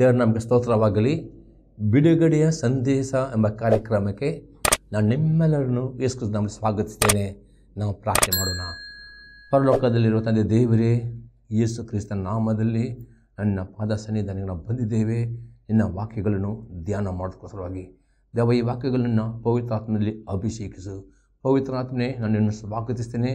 ದೇವರ ನಮಗೆ ಸ್ತೋತ್ರವಾಗಲಿ ಬಿಡುಗಡೆಯ ಸಂದೇಶ ಎಂಬ ಕಾರ್ಯಕ್ರಮಕ್ಕೆ ನಾನು ನಿಮ್ಮೆಲ್ಲರನ್ನು ಯೇಸು ನಮಗೆ ಸ್ವಾಗತಿಸ್ತೇನೆ ನಾವು ಪ್ರಾರ್ಥನೆ ಮಾಡೋಣ ಪರಲೋಕದಲ್ಲಿರುವ ತಂದೆ ದೇವರೇ ಯೇಸು ಕ್ರಿಸ್ತನ ನಾಮದಲ್ಲಿ ನನ್ನ ಪಾದ ಸನ್ನಿಧಾನಕ್ಕೆ ನಾವು ಬಂದಿದ್ದೇವೆ ನಿನ್ನ ವಾಕ್ಯಗಳನ್ನು ಧ್ಯಾನ ಮಾಡೋಕ್ಕೋಸ್ಕರವಾಗಿ ದೇವ ಈ ವಾಕ್ಯಗಳನ್ನು ಪವಿತ್ರಾತ್ಮನಲ್ಲಿ ಅಭಿಷೇಕಿಸು ಪವಿತ್ರಾತ್ಮನೇ ನಾನು ಇನ್ನು ಸ್ವಾಗತಿಸ್ತೇನೆ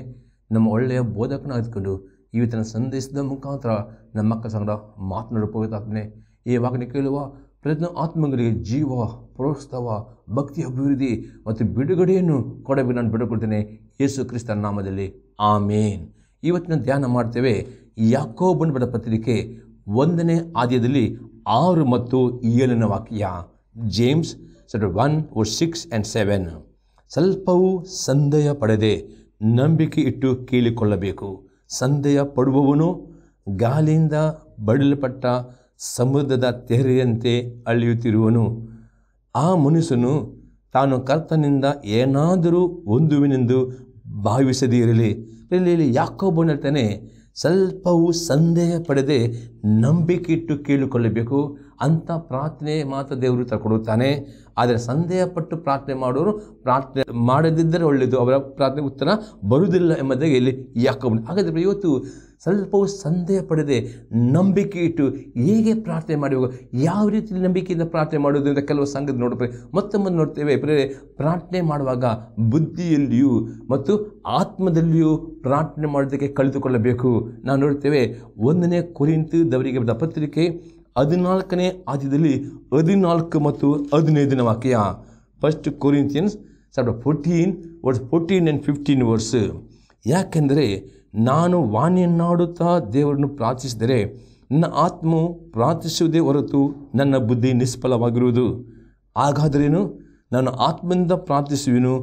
ನಮ್ಮ ಒಳ್ಳೆಯ ಬೋಧಕನ ಈ ಇವತ್ತಿನ ಸಂದೇಶದ ಮುಖಾಂತರ ನಮ್ಮ ಮಕ್ಕಳ ಸಂಗಡ ಮಾತನಾಡೋ ಪವಿತ್ರಾತ್ಮನೆ ಈ ವಾಕ್ಯ ಕೇಳುವ ಪ್ರಯತ್ನ ಆತ್ಮಗಳಿಗೆ ಜೀವ ಪ್ರೋತ್ಸವ ಭಕ್ತಿ ಅಭಿವೃದ್ಧಿ ಮತ್ತು ಬಿಡುಗಡೆಯನ್ನು ಕೊಡಬೇಕು ನಾನು ಬಿಡುಕೊಳ್ತೇನೆ ಯೇಸು ಕ್ರಿಸ್ತನ ನಾಮದಲ್ಲಿ ಆಮೇನ್ ಇವತ್ತಿನ ಧ್ಯಾನ ಮಾಡ್ತೇವೆ ಯಾಕೋಬನ್ ಬಡ ಪತ್ರಿಕೆ ಒಂದನೇ ಆದ್ಯದಲ್ಲಿ ಆರು ಮತ್ತು ಏಳನ ವಾಕ್ಯ ಜೇಮ್ಸ್ ಸೆಟ್ ಒನ್ ಓ ಸಿಕ್ಸ್ ಆ್ಯಂಡ್ ಸೆವೆನ್ ಸ್ವಲ್ಪವೂ ಸಂದೇಹ ಪಡೆದೆ ನಂಬಿಕೆ ಇಟ್ಟು ಕೇಳಿಕೊಳ್ಳಬೇಕು ಸಂದೇಹ ಪಡುವವನು ಗಾಲಿಯಿಂದ ಬಡಲ್ಪಟ್ಟ ಸಮುದ್ರದ ತೆರೆಯಂತೆ ಅಳೆಯುತ್ತಿರುವನು ಆ ಮನುಷ್ಯನು ತಾನು ಕರ್ತನಿಂದ ಏನಾದರೂ ಒಂದುವಿನೆಂದು ಭಾವಿಸದೇ ಇರಲಿ ಇಲ್ಲಿ ಯಾಕೊಬ್ಬ ಸ್ವಲ್ಪವೂ ಸಂದೇಹ ಪಡೆದೇ ನಂಬಿಕೆ ಇಟ್ಟು ಕೇಳಿಕೊಳ್ಳಬೇಕು ಅಂಥ ಪ್ರಾರ್ಥನೆ ಮಾತ್ರ ದೇವರು ತಗೊಡುತ್ತಾನೆ ಆದರೆ ಪಟ್ಟು ಪ್ರಾರ್ಥನೆ ಮಾಡೋರು ಪ್ರಾರ್ಥನೆ ಮಾಡದಿದ್ದರೆ ಒಳ್ಳೆಯದು ಅವರ ಪ್ರಾರ್ಥನೆ ಉತ್ತರ ಬರುವುದಿಲ್ಲ ಎಂಬುದಾಗಿ ಇಲ್ಲಿ ಯಾಕೊಬ್ಬ ಹಾಗಾದರೆ ಇವತ್ತು ಸ್ವಲ್ಪವೂ ಸಂದೇಹ ಪಡೆದೇ ನಂಬಿಕೆ ಇಟ್ಟು ಹೇಗೆ ಪ್ರಾರ್ಥನೆ ಮಾಡಬೇಕು ಯಾವ ರೀತಿಯಲ್ಲಿ ನಂಬಿಕೆಯಿಂದ ಪ್ರಾರ್ಥನೆ ಮಾಡೋದು ಅಂತ ಕೆಲವು ಸಂಘದ ನೋಡಿದ್ರೆ ಮತ್ತೊಮ್ಮೆ ನೋಡ್ತೇವೆ ಪ್ರಾರ್ಥನೆ ಮಾಡುವಾಗ ಬುದ್ಧಿಯಲ್ಲಿಯೂ ಮತ್ತು ಆತ್ಮದಲ್ಲಿಯೂ ಪ್ರಾರ್ಥನೆ ಮಾಡೋದಕ್ಕೆ ಕಳೆದುಕೊಳ್ಳಬೇಕು ನಾವು ನೋಡ್ತೇವೆ ಒಂದನೇ ಕುರಿಂತದವರಿಗೆ ಬದ ಪತ್ರಿಕೆ ಹದಿನಾಲ್ಕನೇ ಆದ್ಯದಲ್ಲಿ ಹದಿನಾಲ್ಕು ಮತ್ತು ಹದಿನೈದನೇ ವಾಕ್ಯ ಫಸ್ಟ್ ಕೊರಿಂತಿಯನ್ಸ್ ಸಾವಿರದ fourteen verse fourteen and fifteen verse ಯಾಕೆಂದರೆ ನಾನು ವಾಣಿಯನ್ನಾಡುತ್ತಾ ದೇವರನ್ನು ಪ್ರಾರ್ಥಿಸಿದರೆ ನನ್ನ ಆತ್ಮವು ಪ್ರಾರ್ಥಿಸುವುದೇ ಹೊರತು ನನ್ನ ಬುದ್ಧಿ ನಿಷ್ಫಲವಾಗಿರುವುದು ಹಾಗಾದರೇನು ನಾನು ಆತ್ಮದಿಂದ ಪ್ರಾರ್ಥಿಸುವೆನು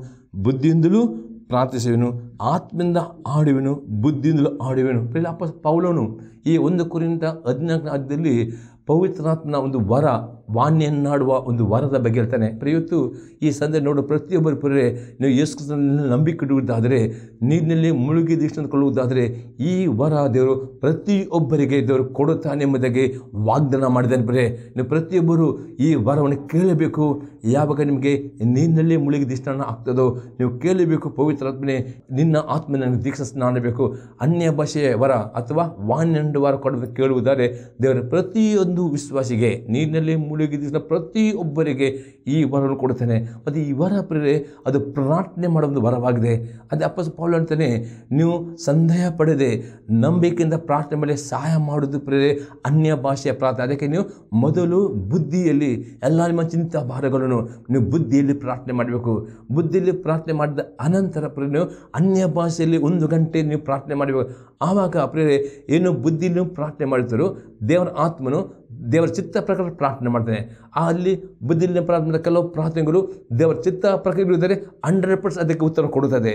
ಬುದ್ಧಿಯಿಂದಲೂ ಪ್ರಾರ್ಥಿಸುವೆನು ಆತ್ಮದಿಂದ ಆಡುವೆನು ಬುದ್ಧಿಯಿಂದಲೂ ಆಡುವೆನು ಅಪ್ಪ ಪೌಲನು ಈ ಒಂದು ಕುರಿತ ಹದಿನಾಲ್ಕನೇ ಪವಿತ್ರಾತ್ಮನ ಒಂದು ವರ ವಾಣಿಯನ್ನಾಡುವ ಒಂದು ವರದ ಬಗ್ಗೆ ಹೇಳ್ತಾನೆ ಪ್ರಯುತ್ತು ಈ ಸಂದೇ ನೋಡು ಪ್ರತಿಯೊಬ್ಬರು ಪುರೇ ನೀವು ಯೇಸುಕ್ರಿಸ್ತನಲ್ಲಿ ನಂಬಿಕೊಡುವುದಾದರೆ ನೀರಿನಲ್ಲಿ ಮುಳುಗಿ ಕೊಳ್ಳುವುದಾದರೆ ಈ ವರ ದೇವರು ಪ್ರತಿಯೊಬ್ಬರಿಗೆ ದೇವರು ಕೊಡುತ್ತಾನೆ ಎಂಬುದಾಗಿ ವಾಗ್ದಾನ ಮಾಡಿದ್ದಾನೆ ಬರೇ ನೀವು ಪ್ರತಿಯೊಬ್ಬರು ಈ ವರವನ್ನು ಕೇಳಬೇಕು ಯಾವಾಗ ನಿಮಗೆ ನೀರಿನಲ್ಲಿ ಮುಳುಗಿ ದೀಕ್ಷಣ ಆಗ್ತದೋ ನೀವು ಕೇಳಬೇಕು ಪವಿತ್ರಾತ್ಮನೆ ನಿನ್ನ ಆತ್ಮ ನನಗೆ ದೀಕ್ಷಾ ಸ್ನಾನ ಬೇಕು ಅನ್ಯ ಭಾಷೆಯ ವರ ಅಥವಾ ವಾಣ್ಯಂಡು ವರ ಕೊಡ ಕೇಳುವುದಾದರೆ ದೇವರ ಪ್ರತಿಯೊಂದು ವಿಶ್ವಾಸಿಗೆ ನೀರಿನಲ್ಲಿ ಮುಳುಗಿ ಬೆಳಗ್ಗೆ ಪ್ರತಿಯೊಬ್ಬರಿಗೆ ಈ ವರವನ್ನು ಕೊಡ್ತಾನೆ ಮತ್ತು ಈ ವರ ಪ್ರೇರೆ ಅದು ಪ್ರಾರ್ಥನೆ ಮಾಡೋ ಒಂದು ವರವಾಗಿದೆ ಅದೇ ಅಪ್ಪ ಪಾಲ್ ಅಂತಾನೆ ನೀವು ಸಂದೇಹ ಪಡೆದೆ ನಂಬಿಕೆಯಿಂದ ಪ್ರಾರ್ಥನೆ ಮೇಲೆ ಸಹಾಯ ಮಾಡೋದು ಪ್ರೇರೆ ಅನ್ಯ ಭಾಷೆಯ ಪ್ರಾರ್ಥನೆ ಅದಕ್ಕೆ ನೀವು ಮೊದಲು ಬುದ್ಧಿಯಲ್ಲಿ ಎಲ್ಲ ನಿಮ್ಮ ಚಿಂತಾ ಭಾರಗಳನ್ನು ನೀವು ಬುದ್ಧಿಯಲ್ಲಿ ಪ್ರಾರ್ಥನೆ ಮಾಡಬೇಕು ಬುದ್ಧಿಯಲ್ಲಿ ಪ್ರಾರ್ಥನೆ ಮಾಡಿದ ಅನಂತರ ಪ್ರೇರೆ ನೀವು ಅನ್ಯ ಭಾಷೆಯಲ್ಲಿ ಒಂದು ಗಂಟೆ ನೀವು ಪ್ರಾರ್ಥನೆ ಮಾಡಬೇಕು ಆವಾಗ ಪ್ರೇರೆ ಏನು ಬುದ್ಧಿಯಲ್ಲಿ ಪ್ರಾರ್ಥನೆ ಮಾಡ್ತಾರೋ ದೇವರ ಆತ್ಮನು ದೇವರ ಚಿತ್ತ ಪ್ರಕಾರ ಪ್ರಾರ್ಥನೆ ಮಾಡ್ತೇನೆ ಅಲ್ಲಿ ಬುದ್ಧಿಲಿನ ಪ್ರಾರ್ಥನೆ ಕೆಲವು ಪ್ರಾರ್ಥನೆಗಳು ದೇವರ ಚಿತ್ತ ಪ್ರಕಾರಗಳಿದ್ದರೆ ಹಂಡ್ರೆಡ್ ಪರ್ಸೆಂಟ್ ಅದಕ್ಕೆ ಉತ್ತರ ಕೊಡುತ್ತದೆ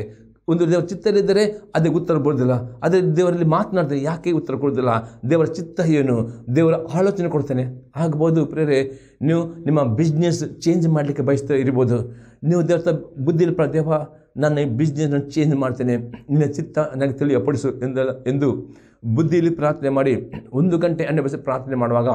ಒಂದು ದೇವರ ಚಿತ್ತಲಿದ್ದರೆ ಅದಕ್ಕೆ ಉತ್ತರ ಬರೋದಿಲ್ಲ ಅದೇ ದೇವರಲ್ಲಿ ಮಾತನಾಡ್ತೇನೆ ಯಾಕೆ ಉತ್ತರ ಕೊಡುವುದಿಲ್ಲ ದೇವರ ಚಿತ್ತ ಏನು ದೇವರ ಆಲೋಚನೆ ಕೊಡ್ತೇನೆ ಆಗ್ಬೋದು ಪ್ರೇರೆ ನೀವು ನಿಮ್ಮ ಬಿಸ್ನೆಸ್ ಚೇಂಜ್ ಮಾಡಲಿಕ್ಕೆ ಬಯಸ್ತಾ ಇರ್ಬೋದು ನೀವು ದೇವರ ಬುದ್ಧಿಲಿ ಪ್ರ ದೇವ ನನ್ನ ಈ ಬಿಸ್ನೆಸ್ನ ಚೇಂಜ್ ಮಾಡ್ತೇನೆ ನಿನ್ನ ಚಿತ್ತ ನನಗೆ ತಿಳಿಯಪಡಿಸು ಎಂದ ಎಂದು ಬುದ್ಧಿಯಲ್ಲಿ ಪ್ರಾರ್ಥನೆ ಮಾಡಿ ಒಂದು ಗಂಟೆ ಅನ್ನ ಬಸ ಪ್ರಾರ್ಥನೆ ಮಾಡುವಾಗ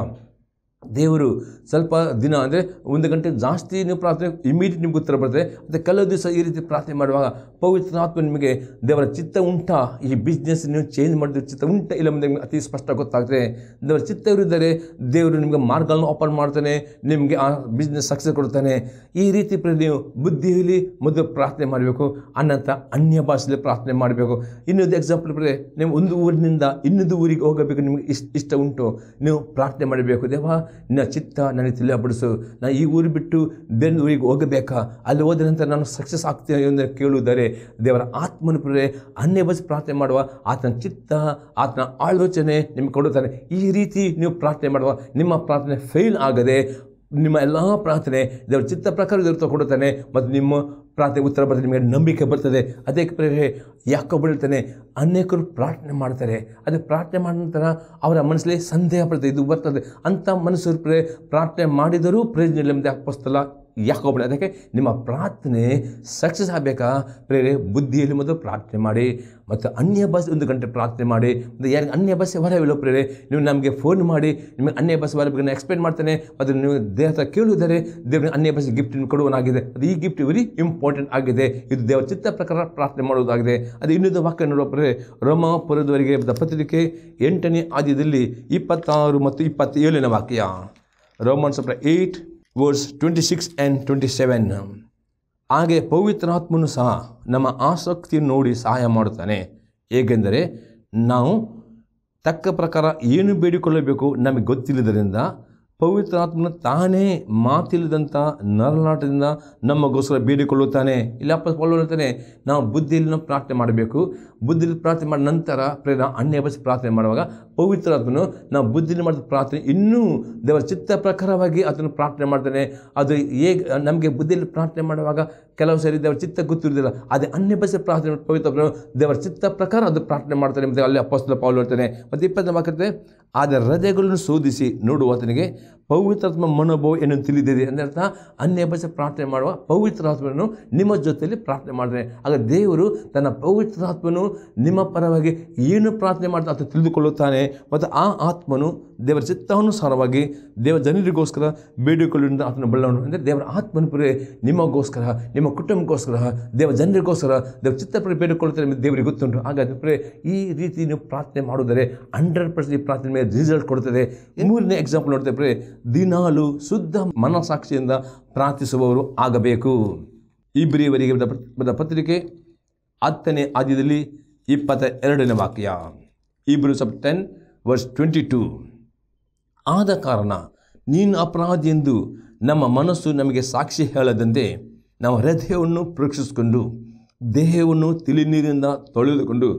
ದೇವರು ಸ್ವಲ್ಪ ದಿನ ಅಂದರೆ ಒಂದು ಗಂಟೆ ಜಾಸ್ತಿ ನೀವು ಪ್ರಾರ್ಥನೆ ಇಮಿಡಿಯೇಟ್ ನಿಮ್ಗೆ ಉತ್ತರ ಬರ್ತದೆ ಮತ್ತು ಕೆಲವು ದಿವಸ ಈ ರೀತಿ ಪ್ರಾರ್ಥನೆ ಮಾಡುವಾಗ ಪವಿತ್ರಾತ್ಮ ನಿಮಗೆ ದೇವರ ಚಿತ್ತ ಉಂಟಾ ಈ ಬಿಸ್ನೆಸ್ ನೀವು ಚೇಂಜ್ ಮಾಡಿದ್ರೆ ಚಿತ್ತ ಉಂಟ ಇಲ್ಲ ಮುಂದೆ ಅತಿ ಸ್ಪಷ್ಟ ಗೊತ್ತಾಗ್ತದೆ ದೇವರ ಚಿತ್ತವರಿದ್ದರೆ ದೇವರು ನಿಮಗೆ ಮಾರ್ಗಗಳನ್ನು ಓಪನ್ ಮಾಡ್ತಾನೆ ನಿಮಗೆ ಆ ಬಿಸ್ನೆಸ್ ಸಕ್ಸಸ್ ಕೊಡ್ತಾನೆ ಈ ರೀತಿ ನೀವು ಬುದ್ಧಿಯಲ್ಲಿ ಮೊದಲು ಪ್ರಾರ್ಥನೆ ಮಾಡಬೇಕು ಅನ್ನಂಥ ಅನ್ಯ ಭಾಷೆಯಲ್ಲಿ ಪ್ರಾರ್ಥನೆ ಮಾಡಬೇಕು ಇನ್ನೊಂದು ಎಕ್ಸಾಂಪಲ್ ಬರೆ ನೀವು ಒಂದು ಊರಿನಿಂದ ಇನ್ನೊಂದು ಊರಿಗೆ ಹೋಗಬೇಕು ನಿಮಗೆ ಇಷ್ಟ ಇಷ್ಟ ಉಂಟು ನೀವು ಪ್ರಾರ್ಥನೆ ಮಾಡಬೇಕು ದೇವ ನಿನ್ನ ಚಿತ್ತ ನನಗೆ ಬಡಿಸು ನಾನು ಈ ಊರು ಬಿಟ್ಟು ಬೇರೆ ಊರಿಗೆ ಹೋಗಬೇಕಾ ಅಲ್ಲಿ ಹೋದ ನಂತರ ನಾನು ಸಕ್ಸಸ್ ಆಗ್ತೀನಿ ಎಂದು ಕೇಳುವುದರೆ ದೇವರ ಆತ್ಮನ ಪ್ರೇರೆ ಅನ್ನೇ ಬಸ್ ಪ್ರಾರ್ಥನೆ ಮಾಡುವ ಆತನ ಚಿತ್ತ ಆತನ ಆಲೋಚನೆ ನಿಮಗೆ ಕೊಡುತ್ತಾನೆ ಈ ರೀತಿ ನೀವು ಪ್ರಾರ್ಥನೆ ಮಾಡುವ ನಿಮ್ಮ ಪ್ರಾರ್ಥನೆ ಫೇಲ್ ಆಗದೆ ನಿಮ್ಮ ಎಲ್ಲ ಪ್ರಾರ್ಥನೆ ದೇವರ ಚಿತ್ತ ಪ್ರಕಾರ ದೇವರು ತಗೊಡುತ್ತಾನೆ ಮತ್ತು ನಿಮ್ಮ ಪ್ರಾರ್ಥನೆ ಉತ್ತರ ಬರ್ತದೆ ನಿಮಗೆ ನಂಬಿಕೆ ಬರ್ತದೆ ಅದಕ್ಕೆ ಪ್ರೇರೇ ಯಾಕೋ ಬೀಳ್ತಾನೆ ಅನೇಕರು ಪ್ರಾರ್ಥನೆ ಮಾಡ್ತಾರೆ ಅದಕ್ಕೆ ಪ್ರಾರ್ಥನೆ ಮಾಡಿದ ನಂತರ ಅವರ ಮನಸ್ಸಲ್ಲಿ ಸಂದೇಹ ಬರ್ತದೆ ಇದು ಬರ್ತದೆ ಅಂಥ ಮನಸ್ಸು ಪ್ರಾರ್ಥನೆ ಮಾಡಿದರೂ ಪ್ರಯೋಜನ ಮುಂದೆ ಅಪ್ಪಸ್ತಲ ಯಾಕೆ ಹೋಗ್ಬೇಡ ಅದಕ್ಕೆ ನಿಮ್ಮ ಪ್ರಾರ್ಥನೆ ಸಕ್ಸಸ್ ಆಗಬೇಕಾ ಪ್ರೇರೆ ಬುದ್ಧಿಯಲ್ಲಿ ಮೊದಲು ಪ್ರಾರ್ಥನೆ ಮಾಡಿ ಮತ್ತು ಅನ್ಯ ಬಸ್ ಒಂದು ಗಂಟೆ ಪ್ರಾರ್ಥನೆ ಮಾಡಿ ಮತ್ತು ಯಾರಿಗೆ ಅನ್ಯ ಬಸ್ ಹೊರವಿಲ್ಲ ಪ್ರೇರೆ ನೀವು ನಮಗೆ ಫೋನ್ ಮಾಡಿ ನಿಮಗೆ ಅನ್ಯ ಬಸ್ ಹೊರಬೇಕು ಎಕ್ಸ್ಪ್ಲೇನ್ ಮಾಡ್ತೇನೆ ಅದನ್ನು ನೀವು ದೇಹ ಹತ್ರ ಕೇಳುವುದರೆ ದೇವ್ರಿಗೆ ಅನ್ಯ ಬಸ್ ಗಿಫ್ಟ್ ಕೊಡುವನಾಗಿದೆ ಅದು ಈ ಗಿಫ್ಟ್ ವೆರಿ ಇಂಪಾರ್ಟೆಂಟ್ ಆಗಿದೆ ಇದು ದೇವರ ಚಿತ್ತ ಪ್ರಕಾರ ಪ್ರಾರ್ಥನೆ ಮಾಡುವುದಾಗಿದೆ ಅದು ಇನ್ನೊಂದು ವಾಕ್ಯ ನೋಡುವ ಪ್ರೇರೆ ರೋಮಾಪುರದವರಿಗೆ ಪತ್ರಿಕೆ ಎಂಟನೇ ಆದ್ಯದಲ್ಲಿ ಇಪ್ಪತ್ತಾರು ಮತ್ತು ಇಪ್ಪತ್ತೇಳನೇ ವಾಕ್ಯ ರೋಮನ್ ಸಪ್ರ eight verse twenty six and twenty seven ಹಾಗೆ ಪವಿತ್ರಾತ್ಮನು ಸಹ ನಮ್ಮ ಆಸಕ್ತಿಯನ್ನು ನೋಡಿ ಸಹಾಯ ಮಾಡುತ್ತಾನೆ ಏಕೆಂದರೆ ನಾವು ತಕ್ಕ ಪ್ರಕಾರ ಏನು ಬೇಡಿಕೊಳ್ಳಬೇಕು ನಮಗೆ ಗೊತ್ತಿಲ್ಲದರಿಂದ ಪವಿತ್ರಾತ್ಮನ ತಾನೇ ಮಾತಿಲ್ಲದಂಥ ನರನಾಟದಿಂದ ನಮ್ಮಗೋಸ್ಕರ ಬೇಡಿಕೊಳ್ಳುತ್ತಾನೆ ಇಲ್ಲಿ ಅಪ್ಪ ನಾವು ಬುದ್ಧಿಯಲ್ಲಿ ಪ್ರಾರ್ಥನೆ ಮಾಡಬೇಕು ಬುದ್ಧಿಯಲ್ಲಿ ಪ್ರಾರ್ಥನೆ ಮಾಡಿದ ನಂತರ ಪ್ರೇರಣ ಅನ್ಯ ಬಸ್ ಪ್ರಾರ್ಥನೆ ಮಾಡುವಾಗ ಆತ್ಮನು ನಾವು ಬುದ್ಧಿಯಲ್ಲಿ ಮಾಡಿದ ಪ್ರಾರ್ಥನೆ ಇನ್ನೂ ದೇವರ ಚಿತ್ತ ಪ್ರಕಾರವಾಗಿ ಅದನ್ನು ಪ್ರಾರ್ಥನೆ ಮಾಡ್ತಾನೆ ಅದು ಹೇಗೆ ನಮಗೆ ಬುದ್ಧಿಯಲ್ಲಿ ಪ್ರಾರ್ಥನೆ ಮಾಡುವಾಗ ಕೆಲವು ಸಾರಿ ದೇವರ ಚಿತ್ತ ಗೊತ್ತಿರುವುದಿಲ್ಲ ಅದೇ ಅನ್ಯ ಬಸ್ ಪ್ರಾರ್ಥನೆ ಪವಿತ್ರ ದೇವರ ಚಿತ್ತ ಪ್ರಕಾರ ಅದು ಪ್ರಾರ್ಥನೆ ಮಾಡ್ತಾನೆ ಮತ್ತು ಅಲ್ಲಿ ಅಪ್ಪಸ್ತಲ ಪಾಲ್ ಹೇಳ್ತಾನೆ ಮತ್ತು ಇಪ್ಪತ್ತನೇ ಮಾತಾಡ್ತಾರೆ ಆದರೆ ಹೃದಯಗಳನ್ನು ಶೋಧಿಸಿ ನೋಡುವ ಆತನಿಗೆ ಪವಿತ್ರಾತ್ಮ ಮನೋಭಾವ ಏನು ತಿಳಿದಿದೆ ಅಂದರೆ ಅರ್ಥ ಅನ್ಯ ಭಾಷೆ ಪ್ರಾರ್ಥನೆ ಮಾಡುವ ಪವಿತ್ರಾತ್ಮನು ನಿಮ್ಮ ಜೊತೆಯಲ್ಲಿ ಪ್ರಾರ್ಥನೆ ಮಾಡಿದರೆ ಆಗ ದೇವರು ತನ್ನ ಪವಿತ್ರಾತ್ಮನು ನಿಮ್ಮ ಪರವಾಗಿ ಏನು ಪ್ರಾರ್ಥನೆ ಮಾಡ್ತಾ ಅಂತ ತಿಳಿದುಕೊಳ್ಳುತ್ತಾನೆ ಮತ್ತು ಆ ಆತ್ಮನು ದೇವರ ಚಿತ್ತಾನುಸಾರವಾಗಿ ದೇವ ಜನರಿಗೋಸ್ಕರ ಬೇಡಿಕೊಳ್ಳುವಂತ ಆತನ ಬಳ್ಳವನು ಅಂದರೆ ದೇವರ ಆತ್ಮನ ಪುರೇ ನಿಮಗೋಸ್ಕರ ನಿಮ್ಮ ಕುಟುಂಬಕ್ಕೋಸ್ಕರ ದೇವ ಜನರಿಗೋಸ್ಕರ ದೇವರ ಬೇಡಿಕೊಳ್ಳುತ್ತೆ ಬೇಡಿಕೊಳ್ಳುತ್ತಾರೆ ದೇವರಿಗೆ ಗೊತ್ತುಂಟು ಹಾಗಾದ್ರೆ ಪುರೇ ಈ ರೀತಿ ನೀವು ಪ್ರಾರ್ಥನೆ ಮಾಡಿದರೆ ಹಂಡ್ರೆಡ್ ಪರ್ಸೆಂಟ್ ಈ ಪ್ರಾರ್ಥನೆ ಮೇಲೆ ರಿಸಲ್ಟ್ ಕೊಡುತ್ತದೆ ಮೂರನೇ ಎಕ್ಸಾಂಪಲ್ ನೋಡ್ತೇವೆ ದಿನಾಲು ಶುದ್ಧ ಮನಸಾಕ್ಷಿಯಿಂದ ಪ್ರಾರ್ಥಿಸುವವರು ಆಗಬೇಕು ಇಬ್ರಿಯವರಿಗೆ ಬಂದ ಪತ್ರಿಕೆ ಹತ್ತನೇ ಆದ್ಯದಲ್ಲಿ ಇಪ್ಪತ್ತ ಎರಡನೇ ವಾಕ್ಯ ಇಬ್ರು ಸಬ್ ಟೆನ್ ವರ್ಷ ಟ್ವೆಂಟಿ ಟೂ ಆದ ಕಾರಣ ನೀನು ಅಪರಾಧಿ ಎಂದು ನಮ್ಮ ಮನಸ್ಸು ನಮಗೆ ಸಾಕ್ಷಿ ಹೇಳದಂತೆ ನಾವು ಹೃದಯವನ್ನು ಪರೀಕ್ಷಿಸಿಕೊಂಡು ದೇಹವನ್ನು ತಿಳಿ ನೀರಿನಿಂದ ತೊಳೆದುಕೊಂಡು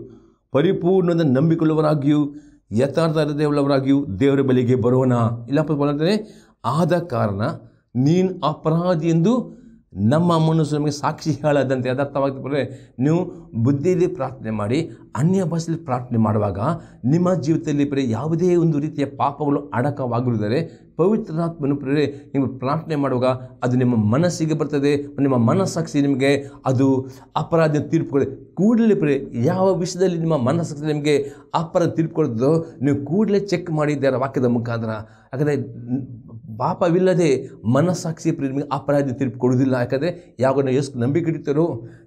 ಪರಿಪೂರ್ಣದ ನಂಬಿಕೊಳ್ಳುವರಾಗಿಯೂ ಯಥಾರ್ಥ ದೇವಳವರಾಗಿಯೂ ದೇವರ ಬಲಿಗೆ ಬರೋಣ ಇಲ್ಲ ಆದ ಕಾರಣ ನೀನು ಅಪರಾಧಿ ಎಂದು ನಮ್ಮ ಮನಸ್ಸು ನಮಗೆ ಸಾಕ್ಷಿ ಹೇಳದಂತೆ ಬರೆ ನೀವು ಬುದ್ಧಿಯಲ್ಲಿ ಪ್ರಾರ್ಥನೆ ಮಾಡಿ ಅನ್ಯ ಭಾಷೆಯಲ್ಲಿ ಪ್ರಾರ್ಥನೆ ಮಾಡುವಾಗ ನಿಮ್ಮ ಜೀವಿತದಲ್ಲಿ ಬರೀ ಯಾವುದೇ ಒಂದು ರೀತಿಯ ಪಾಪಗಳು ಅಡಕವಾಗಿರುವುದರೆ ಪವಿತ್ರಾತ್ಮನು ಪ್ರೇರೆ ನೀವು ಪ್ರಾರ್ಥನೆ ಮಾಡುವಾಗ ಅದು ನಿಮ್ಮ ಮನಸ್ಸಿಗೆ ಬರ್ತದೆ ನಿಮ್ಮ ಮನಸ್ಸಾಕ್ಷಿ ನಿಮಗೆ ಅದು ಅಪರಾಧ ತೀರ್ಪುಗಳು ಕೂಡಲೇ ಪ್ರೇ ಯಾವ ವಿಷಯದಲ್ಲಿ ನಿಮ್ಮ ಮನಸ್ಸಾಕ್ಷಿ ನಿಮಗೆ ಅಪರಾಧ ತೀರ್ಪು ನೀವು ಕೂಡಲೇ ಚೆಕ್ ಮಾಡಿದ್ದಾರೆ ವಾಕ್ಯದ ಮುಖಾಂತರ ಯಾಕಂದರೆ ಪಾಪವಿಲ್ಲದೆ ಮನಸ್ಸಾಕ್ಷಿ ಪ್ರೇಮಿಗೆ ಅಪರಾಧಿ ತೀರ್ಪು ಕೊಡುವುದಿಲ್ಲ ಯಾಕಂದರೆ ಯಾವಾಗ ಯೇಸು ನಂಬಿಕೆ ಇಡ್ತಾರೋ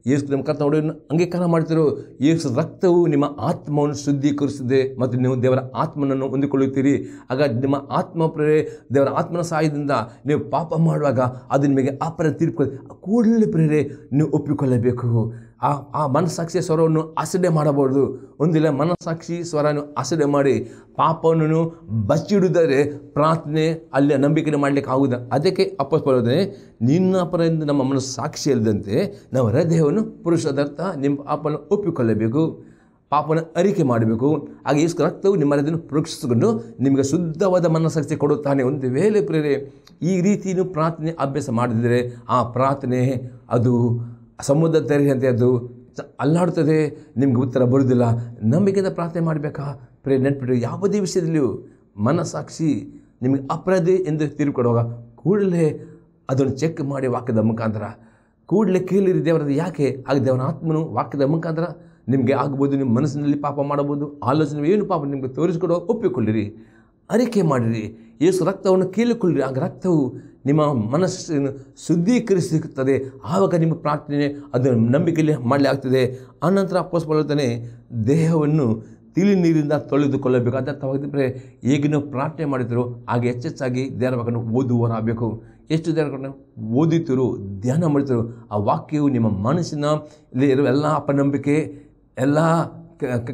ಯೇಸು ನಮ್ಮ ಕರ್ತವ್ಯವನ್ನು ಅಂಗೀಕಾರ ಮಾಡ್ತಾರೋ ಯೇಸು ರಕ್ತವು ನಿಮ್ಮ ಆತ್ಮವನ್ನು ಶುದ್ಧೀಕರಿಸಿದೆ ಮತ್ತು ನೀವು ದೇವರ ಆತ್ಮನನ್ನು ಹೊಂದಿಕೊಳ್ಳುತ್ತೀರಿ ಆಗ ನಿಮ್ಮ ಆತ್ಮ ಪ್ರೇರೆ ದೇವರ ಆತ್ಮನ ಸಹಾಯದಿಂದ ನೀವು ಪಾಪ ಮಾಡುವಾಗ ಅದು ನಿಮಗೆ ಅಪರಾಧ ತೀರ್ಪು ಕೂಡಲೇ ಪ್ರೇರೆ ನೀವು ಒಪ್ಪಿಕೊಳ್ಳಬೇಕು ಆ ಆ ಮನಸ್ಸಾಕ್ಷಿಯ ಸ್ವರವನ್ನು ಅಸಡೆ ಮಾಡಬಾರ್ದು ಒಂದಿಲ್ಲ ಮನಸ್ಸಾಕ್ಷಿ ಸ್ವರನು ಅಸಡೆ ಮಾಡಿ ಪಾಪವನ್ನು ಬಚ್ಚಿಡಿದರೆ ಪ್ರಾರ್ಥನೆ ಅಲ್ಲಿ ನಂಬಿಕೆ ಮಾಡಲಿಕ್ಕೆ ಆಗುದ ಅದಕ್ಕೆ ಬರೋದೇ ನಿನ್ನ ಪರದಿಂದ ನಮ್ಮ ಮನಸ್ಸು ಸಾಕ್ಷಿ ಇಲ್ಲದಂತೆ ನಾವು ಹೃದಯವನ್ನು ಪುರುಷದರ್ಥ ನಿಮ್ಮ ಪಾಪನ ಒಪ್ಪಿಕೊಳ್ಳಬೇಕು ಪಾಪನ ಅರಿಕೆ ಮಾಡಬೇಕು ಹಾಗೆ ಈ ರಕ್ತವು ನಿಮ್ಮ ಹೃದಯವನ್ನು ಪ್ರೋಕ್ಷಿಸಿಕೊಂಡು ನಿಮಗೆ ಶುದ್ಧವಾದ ಮನಸ್ಸಾಕ್ಷಿ ಕೊಡುತ್ತಾನೆ ಒಂದು ವೇಳೆ ಪ್ರೇರೆ ಈ ರೀತಿಯೂ ಪ್ರಾರ್ಥನೆ ಅಭ್ಯಾಸ ಮಾಡಿದರೆ ಆ ಪ್ರಾರ್ಥನೆ ಅದು ಸಮುದ್ರ ತೆರಿಗೆ ಅದು ಅಲ್ಲಾಡ್ತದೆ ನಿಮಗೆ ಉತ್ತರ ಬರುವುದಿಲ್ಲ ನಂಬಿಕೆಯಿಂದ ಪ್ರಾರ್ಥನೆ ಮಾಡಬೇಕಾ ಪ್ರೇ ನೆನ್ಪಿಟ್ಟು ಯಾವುದೇ ವಿಷಯದಲ್ಲಿಯೂ ಮನಸ್ಸಾಕ್ಷಿ ನಿಮಗೆ ಅಪರಾಧಿ ಎಂದು ಕೊಡುವಾಗ ಕೂಡಲೇ ಅದನ್ನು ಚೆಕ್ ಮಾಡಿ ವಾಕ್ಯದ ಮುಖಾಂತರ ಕೂಡಲೇ ಕೇಳಿರಿ ದೇವರದು ಯಾಕೆ ಆಗ ದೇವರ ಆತ್ಮನು ವಾಕ್ಯದ ಮುಖಾಂತರ ನಿಮಗೆ ಆಗ್ಬೋದು ನಿಮ್ಮ ಮನಸ್ಸಿನಲ್ಲಿ ಪಾಪ ಮಾಡಬಹುದು ಆಲೋಚನೆ ಏನು ಪಾಪ ನಿಮಗೆ ತೋರಿಸಿಕೊಡುವ ಒಪ್ಪಿಕೊಳ್ಳಿರಿ ಅರಿಕೆ ಮಾಡಿರಿ ಏಸು ರಕ್ತವನ್ನು ಕೇಳಿಕೊಳ್ಳಿರಿ ಆಗ ರಕ್ತವು ನಿಮ್ಮ ಮನಸ್ಸನ್ನು ಶುದ್ಧೀಕರಿಸುತ್ತದೆ ಆವಾಗ ನಿಮ್ಮ ಪ್ರಾರ್ಥನೆ ಅದನ್ನು ನಂಬಿಕೆಯಲ್ಲಿ ಮಾಡಲೇ ಆಗ್ತದೆ ಆನಂತರ ಪೋಸ್ಪೊಳ್ಳುತ್ತಾನೆ ದೇಹವನ್ನು ತಿಳಿ ನೀರಿಂದ ಅದ ತವಾಗಿದ್ದರೆ ಈಗಿನೂ ಪ್ರಾರ್ಥನೆ ಮಾಡಿದ್ರು ಹಾಗೆ ಹೆಚ್ಚೆಚ್ಚಾಗಿ ದೇವರವಾಗನ್ನು ಓದುವರಾಗಬೇಕು ಎಷ್ಟು ಧ್ಯಾನ ಓದಿತರು ಧ್ಯಾನ ಮಾಡಿದರು ಆ ವಾಕ್ಯವು ನಿಮ್ಮ ಮನಸ್ಸಿನ ಇರುವ ಎಲ್ಲ ಅಪನಂಬಿಕೆ ಎಲ್ಲ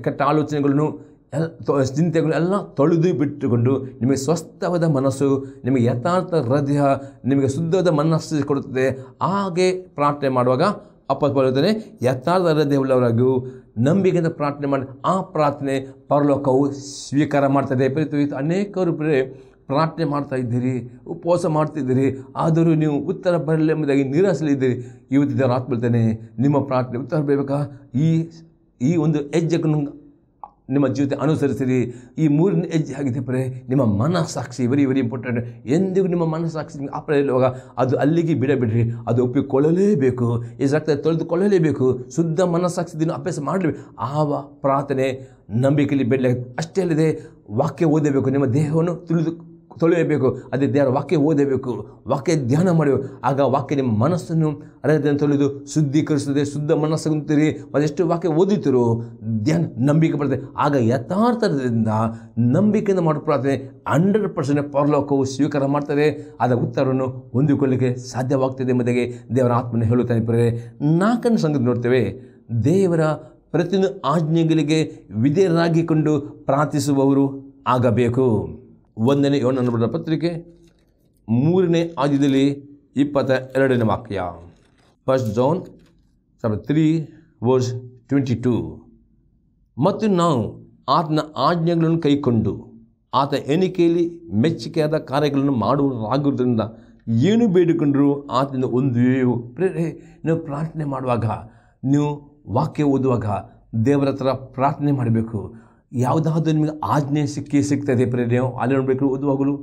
ಕೆಟ್ಟ ಆಲೋಚನೆಗಳನ್ನು ಎಲ್ಲ ಚಿಂತೆಗಳು ಎಲ್ಲ ತೊಳೆದು ಬಿಟ್ಟುಕೊಂಡು ನಿಮಗೆ ಸ್ವಸ್ಥವಾದ ಮನಸ್ಸು ನಿಮಗೆ ಯಥಾರ್ಥ ಹೃದಯ ನಿಮಗೆ ಶುದ್ಧವಾದ ಮನಸ್ಸು ಕೊಡುತ್ತದೆ ಹಾಗೆ ಪ್ರಾರ್ಥನೆ ಮಾಡುವಾಗ ಅಪ್ಪನೆ ಯಥಾರ್ಥ ಹೃದಯ ನಂಬಿಕೆ ನಂಬಿಕೆಯಿಂದ ಪ್ರಾರ್ಥನೆ ಮಾಡಿ ಆ ಪ್ರಾರ್ಥನೆ ಪರಲೋಕವು ಸ್ವೀಕಾರ ಮಾಡ್ತದೆ ಪ್ರೀತಿ ಅನೇಕರು ಪ್ರೇ ಪ್ರಾರ್ಥನೆ ಮಾಡ್ತಾ ಇದ್ದೀರಿ ಉಪವಾಸ ಮಾಡ್ತಿದ್ದೀರಿ ಆದರೂ ನೀವು ಉತ್ತರ ಬರಲಿ ಎಂಬುದಾಗಿ ನಿರಾಸಲಿದ್ದೀರಿ ಇವತ್ತಿದ್ದ ರಾತ್ರಿ ಬರ್ತೇನೆ ನಿಮ್ಮ ಪ್ರಾರ್ಥನೆ ಉತ್ತರ ಬರಬೇಕಾ ಈ ಈ ಒಂದು ಹೆಜ್ಜೆಗೂ ನಿಮ್ಮ ಜೀವಿತ ಅನುಸರಿಸಿರಿ ಈ ಮೂರನೇ ಹೆಜ್ಜೆ ಆಗಿದೆ ಪರೇ ನಿಮ್ಮ ಮನಸ್ಸಾಕ್ಷಿ ವೆರಿ ವೆರಿ ಇಂಪಾರ್ಟೆಂಟ್ ಎಂದಿಗೂ ನಿಮ್ಮ ಮನಸ್ಸಾಕ್ಷಿ ನಿಮಗೆ ಹೋಗ ಅದು ಅಲ್ಲಿಗೆ ಬಿಡಬಿಡ್ರಿ ಅದು ಒಪ್ಪಿಕೊಳ್ಳಲೇಬೇಕು ರಕ್ತ ತೊಳೆದುಕೊಳ್ಳಲೇಬೇಕು ಶುದ್ಧ ದಿನ ಅಭ್ಯಾಸ ಮಾಡಲೇಬೇಕು ಆವ ಪ್ರಾರ್ಥನೆ ನಂಬಿಕೆಯಲ್ಲಿ ಬಿಡಲೇ ಅಷ್ಟೇ ಅಲ್ಲದೆ ವಾಕ್ಯ ಓದಬೇಕು ನಿಮ್ಮ ದೇಹವನ್ನು ತಿಳಿದು ತೊಳೆಯಬೇಕು ಅದೇ ದೇವರ ವಾಕ್ಯ ಓದಬೇಕು ವಾಕ್ಯ ಧ್ಯಾನ ಮಾಡಬೇಕು ಆಗ ವಾಕ್ಯ ನಿಮ್ಮ ಮನಸ್ಸನ್ನು ಅರದನ್ನು ತೊಳೆದು ಶುದ್ಧೀಕರಿಸುತ್ತದೆ ಶುದ್ಧ ಮನಸ್ಸುಂತೀರಿ ಅದೆಷ್ಟು ವಾಕ್ಯ ಓದಿತಿರೋ ಧ್ಯಾನ ನಂಬಿಕೆ ಬರ್ತದೆ ಆಗ ಯಥಾರ್ಥದಿಂದ ನಂಬಿಕೆಯಿಂದ ಮಾಡೋ ಪ್ರಾರ್ಥನೆ ಹಂಡ್ರೆಡ್ ಪರ್ಸೆಂಟ್ ಪರಲೋಕವು ಸ್ವೀಕಾರ ಮಾಡ್ತಾರೆ ಅದರ ಉತ್ತರವನ್ನು ಹೊಂದಿಕೊಳ್ಳಲಿಕ್ಕೆ ಸಾಧ್ಯವಾಗ್ತದೆ ಮಧ್ಯೆಗೆ ದೇವರ ಆತ್ಮನ ಹೇಳುತ್ತಾ ಪ್ರೇರೆ ನಾಲ್ಕನೇ ಸಂಗತಿ ನೋಡ್ತೇವೆ ದೇವರ ಪ್ರತಿಯೊಂದು ಆಜ್ಞೆಗಳಿಗೆ ವಿಧೇಯರಾಗಿಕೊಂಡು ಪ್ರಾರ್ಥಿಸುವವರು ಆಗಬೇಕು ಒಂದನೇ ಯೋನನ ಬರೆದ ಪತ್ರಿಕೆ ಮೂರನೇ ಆದ್ಯದಲ್ಲಿ ಇಪ್ಪತ್ತ ಎರಡನೇ ವಾಕ್ಯ ಫಸ್ಟ್ ಜೋನ್ ಸಬ್ ತ್ರೀ ವರ್ಸ್ ಟ್ವೆಂಟಿ ಟೂ ಮತ್ತು ನಾವು ಆತನ ಆಜ್ಞೆಗಳನ್ನು ಕೈಕೊಂಡು ಆತ ಎಣಿಕೆಯಲ್ಲಿ ಮೆಚ್ಚುಗೆಯಾದ ಕಾರ್ಯಗಳನ್ನು ಮಾಡುವುದಾಗಿರುವುದರಿಂದ ಏನು ಬೇಡಿಕೊಂಡರೂ ಆತನ ಒಂದು ಪ್ರೇರೆ ನೀವು ಪ್ರಾರ್ಥನೆ ಮಾಡುವಾಗ ನೀವು ವಾಕ್ಯ ಓದುವಾಗ ದೇವರ ಹತ್ರ ಪ್ರಾರ್ಥನೆ ಮಾಡಬೇಕು ಯಾವುದಾದ್ರೂ ನಿಮಗೆ ಆಜ್ಞೆ ಸಿಕ್ಕಿ ಸಿಗ್ತದೆ ಪ್ರೇರಣೆ ಅಲ್ಲಿ ನೋಡಬೇಕು ಓದುವಾಗಲು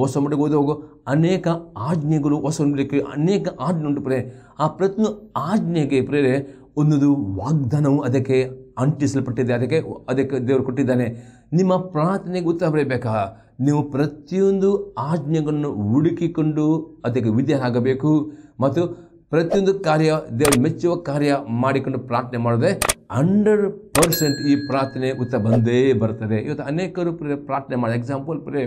ಹೊಸ ಮಟ್ಟಿಗೆ ಓದುವಾಗ ಅನೇಕ ಆಜ್ಞೆಗಳು ಹೊಸ ಮಟ್ಟಕ್ಕೆ ಅನೇಕ ಆಜ್ಞೆ ಉಂಟು ಪ್ರೇರೆ ಆ ಪ್ರತಿಯೊಂದು ಆಜ್ಞೆಗೆ ಪ್ರೇರೆ ಒಂದೊಂದು ವಾಗ್ದಾನವು ಅದಕ್ಕೆ ಅಂಟಿಸಲ್ಪಟ್ಟಿದೆ ಅದಕ್ಕೆ ಅದಕ್ಕೆ ದೇವರು ಕೊಟ್ಟಿದ್ದಾನೆ ನಿಮ್ಮ ಪ್ರಾರ್ಥನೆಗೆ ಉತ್ತರ ಬರಬೇಕಾ ನೀವು ಪ್ರತಿಯೊಂದು ಆಜ್ಞೆಗಳನ್ನು ಹುಡುಕಿಕೊಂಡು ಅದಕ್ಕೆ ವಿದ್ಯೆ ಆಗಬೇಕು ಮತ್ತು ಪ್ರತಿಯೊಂದು ಕಾರ್ಯ ದೇವರು ಮೆಚ್ಚುವ ಕಾರ್ಯ ಮಾಡಿಕೊಂಡು ಪ್ರಾರ್ಥನೆ ಮಾಡದೆ ಹಂಡ್ರೆಡ್ ಪರ್ಸೆಂಟ್ ಈ ಪ್ರಾರ್ಥನೆ ಉತ್ತರ ಬಂದೇ ಬರ್ತದೆ ಇವತ್ತು ಅನೇಕರು ಪ್ರಾರ್ಥನೆ ಮಾಡಿ ಎಕ್ಸಾಂಪಲ್ ಪ್ರೇ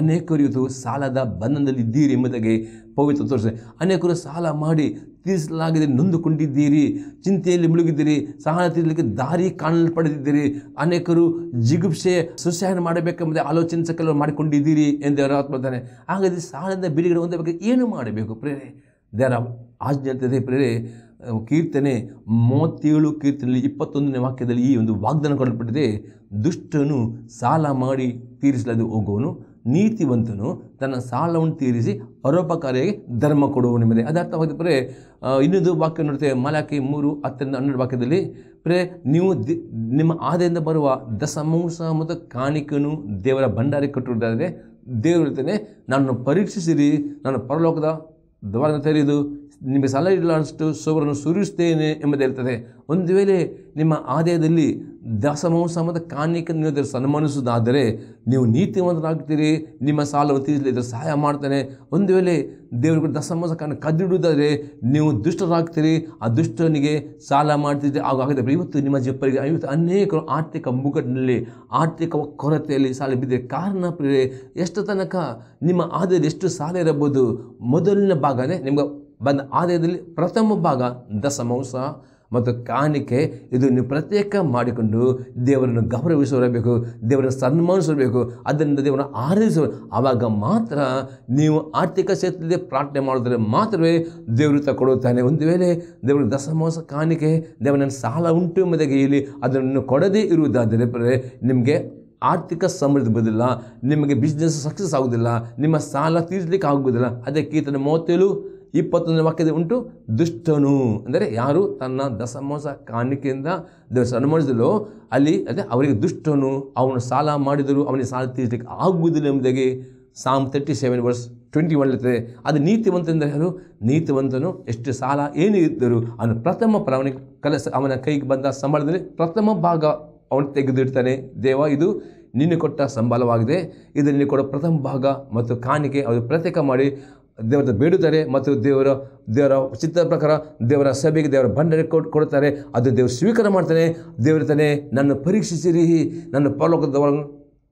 ಅನೇಕರು ಇವತ್ತು ಸಾಲದ ಬಂಧನದಲ್ಲಿ ಇದ್ದೀರಿ ಎಂಬುದಾಗಿ ಪವಿತ್ರ ತೋರಿಸಿದೆ ಅನೇಕರು ಸಾಲ ಮಾಡಿ ತೀರಿಸಲಾಗಿದೆ ನೊಂದುಕೊಂಡಿದ್ದೀರಿ ಚಿಂತೆಯಲ್ಲಿ ಮುಳುಗಿದ್ದೀರಿ ಸಾಲ ತೀರ್ಲಿಕ್ಕೆ ದಾರಿ ಕಾಣಲು ಪಡೆದಿದ್ದೀರಿ ಅನೇಕರು ಜಿಗುಪ್ಸೆ ಸುಸಾಯನ ಮಾಡಬೇಕೆಂಬುದೇ ಆಲೋಚನೆ ಕೆಲವರು ಮಾಡಿಕೊಂಡಿದ್ದೀರಿ ಎಂದು ಅವರು ಆತ್ಮಾರೆ ಹಾಗಾದರೆ ಸಾಲದ ಬಿಡುಗಡೆ ಹೊಂದಬೇಕು ಏನು ಮಾಡಬೇಕು ಪ್ರೇರೆ ದೇರ್ ಆಜ್ಞಾತತೆ ಪ್ರೇರೆ ಕೀರ್ತನೆ ಮೂವತ್ತೇಳು ಕೀರ್ತನೆಯಲ್ಲಿ ಇಪ್ಪತ್ತೊಂದನೇ ವಾಕ್ಯದಲ್ಲಿ ಈ ಒಂದು ವಾಗ್ದಾನ ಕೊಡಲ್ಪಟ್ಟಿದೆ ದುಷ್ಟನು ಸಾಲ ಮಾಡಿ ತೀರಿಸಲಾದ ಹೋಗುವನು ನೀತಿವಂತನು ತನ್ನ ಸಾಲವನ್ನು ತೀರಿಸಿ ಪರೋಪಕಾರಿಯಾಗಿ ಧರ್ಮ ಕೊಡುವನೆಂಬುದೇ ಅದರ್ಥವಾದ ಪ್ರೇ ಇನ್ನೊಂದು ವಾಕ್ಯ ನೋಡ್ತೇವೆ ಮಾಲಾಕಿ ಮೂರು ಹತ್ತರಿಂದ ಹನ್ನೆರಡು ವಾಕ್ಯದಲ್ಲಿ ಪ್ರೇ ನೀವು ದಿ ನಿಮ್ಮ ಆದಾಯದಿಂದ ಬರುವ ದಸಮೂಸ ಮತ್ತು ಕಾಣಿಕನು ದೇವರ ಭಂಡಾರಿ ಕಟ್ಟುವುದಾದರೆ ದೇವರು ಹೇಳ್ತಾನೆ ನಾನು ಪರೀಕ್ಷಿಸಿರಿ ನಾನು ಪರಲೋಕದ ದ್ವಾರ ತೆರೆದು ನಿಮಗೆ ಸಾಲ ಇರಲಾರಷ್ಟು ಸೋವರನ್ನು ಸುರಿಸ್ತೇನೆ ಎಂಬುದಿರ್ತದೆ ಒಂದು ವೇಳೆ ನಿಮ್ಮ ಆದಾಯದಲ್ಲಿ ದಾಸಮಾಂಸ ಮತ್ತು ನೀವು ಸನ್ಮಾನಿಸುವುದಾದರೆ ನೀವು ನೀತಿವಂತರಾಗ್ತೀರಿ ನಿಮ್ಮ ಸಾಲವನ್ನು ಇದರ ಸಹಾಯ ಮಾಡ್ತಾನೆ ಒಂದು ವೇಳೆ ದೇವರು ಕೂಡ ದಸಮಾಂಸ ಕಾರಣ ಕದ್ದಿಡುವುದಾದರೆ ನೀವು ದುಷ್ಟರಾಗ್ತೀರಿ ಆ ದುಷ್ಟನಿಗೆ ಸಾಲ ಮಾಡ್ತಿದ್ದರೆ ಹಾಗೂ ಇವತ್ತು ನಿಮ್ಮ ಜಪ್ಪರಿಗೆ ಇವತ್ತು ಅನೇಕರು ಆರ್ಥಿಕ ಮುಗಟ್ಟಿನಲ್ಲಿ ಆರ್ಥಿಕ ಕೊರತೆಯಲ್ಲಿ ಸಾಲ ಬಿದ್ದರೆ ಕಾರಣ ಎಷ್ಟು ತನಕ ನಿಮ್ಮ ಆದಾಯದ ಎಷ್ಟು ಸಾಲ ಇರಬಹುದು ಮೊದಲಿನ ಭಾಗನೇ ನಿಮ್ಗೆ ಬಂದ ಆದಾಯದಲ್ಲಿ ಪ್ರಥಮ ಭಾಗ ದಸಮಾಂಸ ಮತ್ತು ಕಾಣಿಕೆ ಇದನ್ನು ಪ್ರತ್ಯೇಕ ಮಾಡಿಕೊಂಡು ದೇವರನ್ನು ಗೌರವಿಸಿರಬೇಕು ದೇವರನ್ನು ಸನ್ಮಾನಿಸಬೇಕು ಅದರಿಂದ ದೇವರನ್ನು ಆರಾಧಿಸಬೇಕು ಆವಾಗ ಮಾತ್ರ ನೀವು ಆರ್ಥಿಕ ಕ್ಷೇತ್ರದಲ್ಲಿ ಪ್ರಾರ್ಥನೆ ಮಾಡಿದ್ರೆ ಮಾತ್ರವೇ ದೇವರು ತಗೊಳ್ಳುತ್ತಾನೆ ಒಂದು ವೇಳೆ ದೇವರ ದಸಮಾಸ ಕಾಣಿಕೆ ದೇವರನ್ನು ಸಾಲ ಉಂಟು ಇಲ್ಲಿ ಅದನ್ನು ಕೊಡದೇ ಇರುವುದಾದರೆ ನಿಮಗೆ ಆರ್ಥಿಕ ಸಮೃದ್ಧಿ ಬರುವುದಿಲ್ಲ ನಿಮಗೆ ಬಿಸ್ನೆಸ್ ಸಕ್ಸಸ್ ಆಗೋದಿಲ್ಲ ನಿಮ್ಮ ಸಾಲ ತೀರಿಸಲಿಕ್ಕೆ ಆಗುವುದಿಲ್ಲ ಅದಕ್ಕೆ ಈತನ ಮೂವತ್ತೇಳು ಇಪ್ಪತ್ತೊಂದನೇ ವಾಕ್ಯದಲ್ಲಿ ಉಂಟು ದುಷ್ಟನು ಅಂದರೆ ಯಾರು ತನ್ನ ದಸಮಾಸ ಕಾಣಿಕೆಯಿಂದ ಸನ್ಮಾನಿಸಲು ಅಲ್ಲಿ ಅಂದರೆ ಅವರಿಗೆ ದುಷ್ಟನು ಅವನು ಸಾಲ ಮಾಡಿದರು ಅವನಿಗೆ ಸಾಲ ತೀರಿಸಲಿಕ್ಕೆ ಆಗುವುದಿಲ್ಲ ಎಂಬುದಾಗಿ ಸಾಮ್ ತರ್ಟಿ ಸೆವೆನ್ ವರ್ಸ್ ಟ್ವೆಂಟಿ ಇರ್ತದೆ ಅದು ಎಂದರೆ ಯಾರು ನೀತಿವಂತನು ಎಷ್ಟು ಸಾಲ ಏನು ಇದ್ದರು ಅವನು ಪ್ರಥಮ ಅವನಿಗೆ ಕಲಸ ಅವನ ಕೈಗೆ ಬಂದ ಸಂಬಳದಲ್ಲಿ ಪ್ರಥಮ ಭಾಗ ಅವನು ತೆಗೆದಿಡ್ತಾನೆ ದೇವ ಇದು ನಿನ್ನೆ ಕೊಟ್ಟ ಸಂಬಳವಾಗಿದೆ ಇದರಲ್ಲಿ ಕೊಡೋ ಪ್ರಥಮ ಭಾಗ ಮತ್ತು ಕಾಣಿಕೆ ಅವರು ಪ್ರತ್ಯೇಕ ಮಾಡಿ ದೇವರ ಬೇಡುತ್ತಾರೆ ಮತ್ತು ದೇವರ ದೇವರ ಚಿತ್ತದ ಪ್ರಕಾರ ದೇವರ ಸಭೆಗೆ ದೇವರ ಕೊಟ್ಟು ಕೊಡುತ್ತಾರೆ ಅದು ದೇವರು ಸ್ವೀಕಾರ ಮಾಡ್ತಾನೆ ದೇವರಿತಾನೆ ನನ್ನ ಪರೀಕ್ಷಿಸಿರಿ ನನ್ನ ಪಾಲೋಕದವರ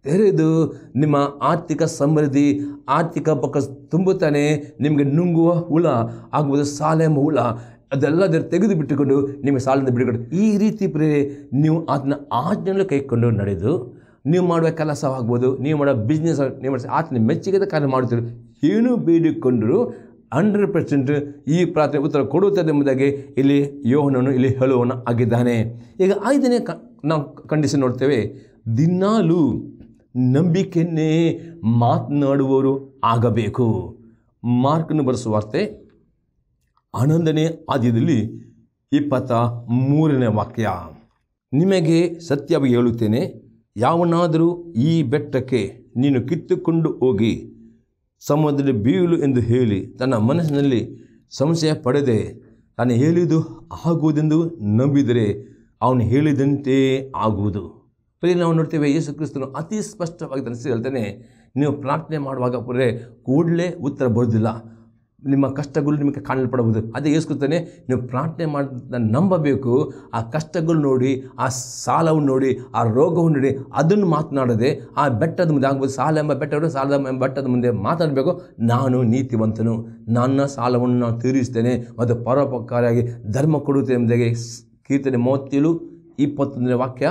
ತೆರೆದು ನಿಮ್ಮ ಆರ್ಥಿಕ ಸಮೃದ್ಧಿ ಆರ್ಥಿಕ ಪಕ್ಕ ತುಂಬುತ್ತಾನೆ ನಿಮಗೆ ನುಂಗುವ ಹುಳ ಆಗುವುದು ಸಾಲ ಎಂಬ ಹುಳ ಅದೆಲ್ಲ ತೆಗೆದು ಬಿಟ್ಟುಕೊಂಡು ನಿಮಗೆ ಸಾಲದಿಂದ ಬಿಡುಗಡೆ ಈ ರೀತಿ ಪ್ರೇರೆ ನೀವು ಅದನ್ನ ಆಜ್ಞೆಯನ್ನು ಕೈಕೊಂಡು ನಡೆದು ನೀವು ಮಾಡುವ ಕೆಲಸವಾಗ್ಬೋದು ನೀವು ಮಾಡೋ ಬಿಸ್ನೆಸ್ ನೀವು ಮಾಡಿಸಿ ಆತನ ಮೆಚ್ಚುಗೆದ ಕಾರ್ಯ ಮಾಡುತ್ತಿರು ಏನು ಬೇಡಿಕೊಂಡರೂ ಹಂಡ್ರೆಡ್ ಪರ್ಸೆಂಟ್ ಈ ಪ್ರಾರ್ಥನೆ ಉತ್ತರ ಕೊಡುತ್ತದೆ ಎಂಬುದಾಗಿ ಇಲ್ಲಿ ಯೋಹನನು ಇಲ್ಲಿ ಹೇಳುವನು ಆಗಿದ್ದಾನೆ ಈಗ ಐದನೇ ಕ ನಾವು ಖಂಡಿಸಿ ನೋಡ್ತೇವೆ ದಿನಾಲೂ ನಂಬಿಕೆಯನ್ನೇ ಮಾತನಾಡುವವರು ಆಗಬೇಕು ಮಾರ್ಕನ್ನು ಬರೆಸುವಾರ್ತೆ ಹನ್ನೊಂದನೇ ಆದ್ಯದಲ್ಲಿ ಇಪ್ಪತ್ತ ಮೂರನೇ ವಾಕ್ಯ ನಿಮಗೆ ಸತ್ಯವಾಗಿ ಹೇಳುತ್ತೇನೆ ಯಾವನಾದರೂ ಈ ಬೆಟ್ಟಕ್ಕೆ ನೀನು ಕಿತ್ತುಕೊಂಡು ಹೋಗಿ ಸಮಯದಲ್ಲಿ ಬೀಳು ಎಂದು ಹೇಳಿ ತನ್ನ ಮನಸ್ಸಿನಲ್ಲಿ ಸಂಶಯ ಪಡೆದೆ ತಾನು ಹೇಳಿದ್ದು ಆಗುವುದೆಂದು ನಂಬಿದರೆ ಅವನು ಹೇಳಿದಂತೆ ಆಗುವುದು ಇಲ್ಲಿ ನಾವು ನೋಡ್ತೇವೆ ಯೇಸು ಕ್ರಿಸ್ತನು ಅತಿ ಸ್ಪಷ್ಟವಾಗಿ ತನಿಸಿ ಹೇಳ್ತಾನೆ ನೀವು ಪ್ರಾರ್ಥನೆ ಮಾಡುವಾಗ ಪೂರೇ ಕೂಡಲೇ ಉತ್ತರ ಬರೋದಿಲ್ಲ ನಿಮ್ಮ ಕಷ್ಟಗಳು ನಿಮಗೆ ಕಾಣಲ್ಪಡಬಹುದು ಅದೇ ಯೋಚಿಸ್ತಾನೆ ನೀವು ಪ್ರಾರ್ಥನೆ ಮಾಡಿದ ನಂಬಬೇಕು ಆ ಕಷ್ಟಗಳು ನೋಡಿ ಆ ಸಾಲವನ್ನು ನೋಡಿ ಆ ರೋಗವನ್ನು ನೋಡಿ ಅದನ್ನು ಮಾತನಾಡದೆ ಆ ಬೆಟ್ಟದ ಮುಂದೆ ಆಗ್ಬೋದು ಸಾಲ ಎಂಬ ಬೆಟ್ಟ ಸಾಲದ ಬೆಟ್ಟದ ಮುಂದೆ ಮಾತಾಡಬೇಕು ನಾನು ನೀತಿವಂತನು ನನ್ನ ಸಾಲವನ್ನು ನಾನು ತೀರಿಸ್ತೇನೆ ಮತ್ತು ಪರೋಪಕಾರಿಯಾಗಿ ಧರ್ಮ ಕೊಡುತ್ತೆ ಎಂಬುದಾಗಿ ಕೀರ್ತನೆ ಮೂವತ್ತೇಳು ಇಪ್ಪತ್ತೊಂದನೇ ವಾಕ್ಯ